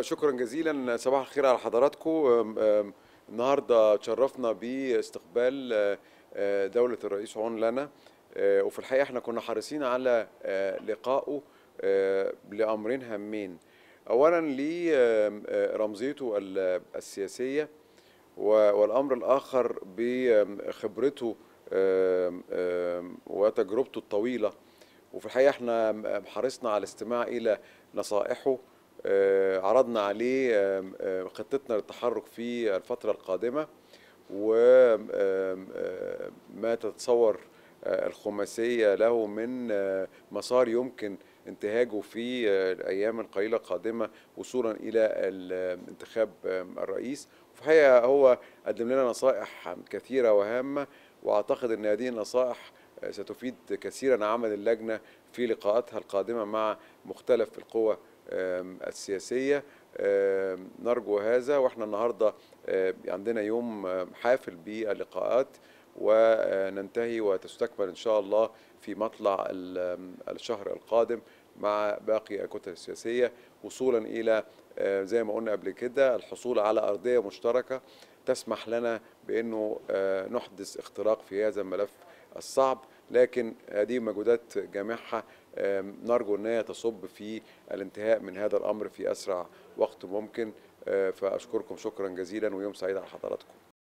شكرا جزيلا صباح الخير على حضراتكم النهارده تشرفنا باستقبال آه، آه، دوله الرئيس عون لنا آه، وفي الحقيقه احنا كنا حريصين على لقائه لامرين هامين اولا لرمزيته السياسيه والامر الاخر بخبرته وتجربته الطويله وفي الحقيقه احنا حرصنا على الاستماع الى نصائحه عرضنا عليه خطتنا للتحرك في الفترة القادمة وما تتصور آه، الخماسية له من آه، مسار يمكن انتهاجه في آه، الأيام القليلة القادمة وصولا إلى الانتخاب الرئيس وفي الحقيقة هو قدم لنا نصائح كثيرة وهامة وأعتقد أن هذه النصائح ستفيد كثيرا عمل اللجنة في لقاءاتها القادمة مع مختلف القوى السياسية نرجو هذا واحنا النهاردة عندنا يوم حافل باللقاءات وننتهي وتستكمل إن شاء الله في مطلع الشهر القادم مع باقي الكتل السياسية وصولا إلى زي ما قلنا قبل كده الحصول على أرضية مشتركة تسمح لنا بأنه نحدث اختراق في هذا الملف الصعب لكن هذه مجهودات جامعها نرجو أنها تصب في الانتهاء من هذا الأمر في أسرع وقت ممكن آه، فأشكركم شكرا جزيلا ويوم سعيد على حضراتكم